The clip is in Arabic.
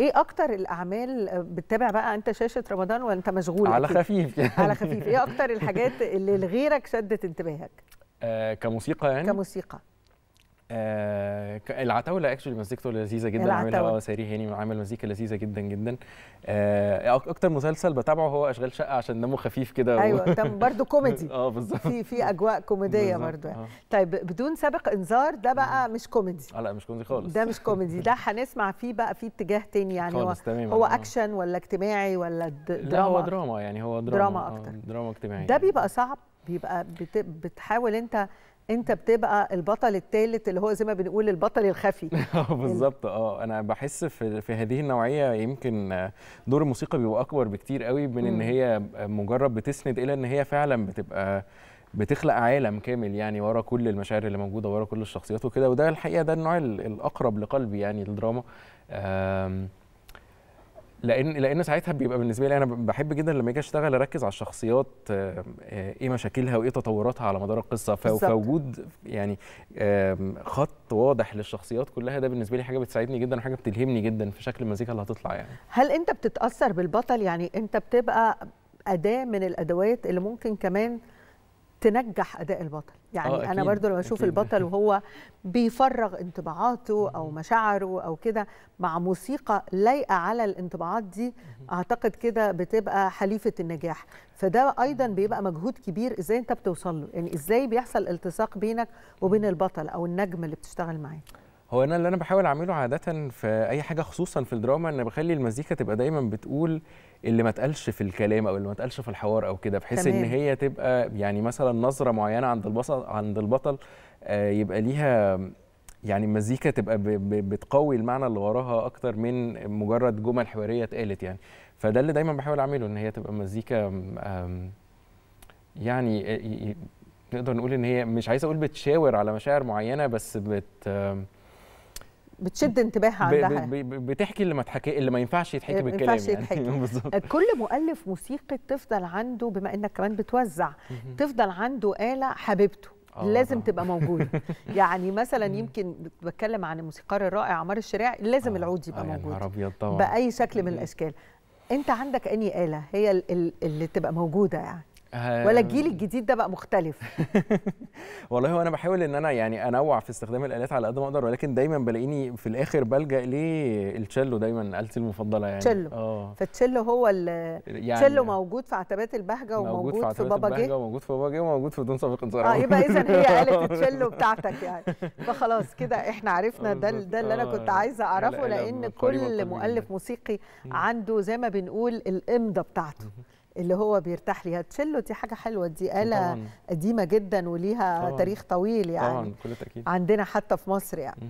ايه اكتر الاعمال بتتابع بقى انت شاشه رمضان وانت مشغول على خفيف يعني. على خفيف ايه اكتر الحاجات اللي لغيرك شدت انتباهك آه كموسيقى يعني كموسيقى آه العتاوله اكشولي مزيكته لذيذه جدا عاملها اه ساري هاني عامل مزيكا لذيذه جدا جدا آه اكتر مسلسل بتابعه هو اشغال شقه عشان دمه خفيف كده ايوه دم برضه كوميدي اه بالظبط في في اجواء كوميديه برضه يعني. آه. طيب بدون سابق انذار ده بقى مش كوميدي آه لا مش كوميدي خالص ده مش كوميدي ده هنسمع فيه بقى في اتجاه تاني يعني خالص هو, تماما هو اه. اكشن ولا اجتماعي ولا دراما لا هو دراما يعني هو دراما دراما اه، اكتر دراما اجتماعي ده يعني. بيبقى صعب بيبقى بتحاول انت انت بتبقى البطل الثالث اللي هو زي ما بنقول البطل الخفي آه، بالظبط اه انا بحس في, في هذه النوعيه يمكن دور الموسيقى بيبقى اكبر بكتير قوي من ان هي مجرد بتسند الى ان هي فعلا بتبقى بتخلق عالم كامل يعني ورا كل المشاعر اللي موجوده ورا كل الشخصيات وكده وده الحقيقه ده النوع الاقرب لقلبي يعني الدراما لان لان ساعتها بيبقى بالنسبه لي انا بحب جدا لما اجي اشتغل اركز على الشخصيات آه، آه، ايه مشاكلها وايه تطوراتها على مدار القصه فوجود يعني خط واضح للشخصيات كلها ده بالنسبه لي حاجه بتساعدني جدا وحاجه بتلهمني جدا في شكل المزيكا اللي هتطلع يعني هل انت بتتاثر بالبطل يعني انت بتبقى اداه من الادوات اللي ممكن كمان تنجح اداء البطل آه، يعني انا برضو لما اشوف البطل وهو بيفرغ انطباعاته او مشاعره او كده مع موسيقى لايقه على الانطباعات دي اعتقد كده بتبقى حليفه النجاح فده ايضا بيبقى مجهود كبير ازاي انت بتوصل له يعني ازاي بيحصل التصاق بينك وبين البطل او النجم اللي بتشتغل معاه هو انا اللي انا بحاول اعمله عاده في اي حاجه خصوصا في الدراما ان بخلي المزيكا تبقى دايما بتقول اللي ما اتقالش في الكلام او اللي ما اتقالش في الحوار او كده بحيث ان هي تبقى يعني مثلا نظره معينه عند البطل عند البطل آه، يبقى ليها يعني المزيكا تبقى بتقوي المعنى اللي وراها اكتر من مجرد جمل حواريه اتقالت يعني فده اللي دايما بحاول اعمله ان هي تبقى مزيكا يعني آه، نقدر نقول ان هي مش عايز اقول بتشاور على مشاعر معينه بس بت بتشد انتباه عندها بتحكي اللي ما تحكي اللي ما ينفعش يتحكي بالكلام ما ينفعش يعني. يتحكي يعني بالظبط كل مؤلف موسيقي تفضل عنده بما انك كمان بتوزع تفضل عنده آلة حبيبته آه، لازم آه. تبقى موجوده يعني مثلا يمكن بتكلم عن الموسيقار الرائع عمار الشريع لازم آه. العود يبقى آه موجود باي شكل من الاشكال انت عندك اني اله هي اللي تبقى موجوده يعني ولا آه. الجيل الجديد ده بقى مختلف والله هو انا بحاول ان انا يعني انوع في استخدام الالات على قد ما اقدر ولكن دايما بلاقيني في الاخر بلجا للتشيلو دايما التي المفضله يعني تشيلو اه فالتشيلو هو يعني تشيلو موجود في عتبات البهجه وموجود موجود في, في بابا جه وموجود في بابا جه وموجود في دون سابق انذار اه يبقى اذا هي آلة التشيلو بتاعتك يعني فخلاص كده احنا عرفنا ده ده اللي انا كنت آه. عايزه اعرفه لان كل مؤلف موسيقي عنده زي ما بنقول الامضه بتاعته اللي هو بيرتاح ليها تشيلو دي حاجه حلوه دي آلة قديمه جدا وليها طبعًا. تاريخ طويل يعني طبعا كل تاكيد عندنا حتى في مصر يعني م.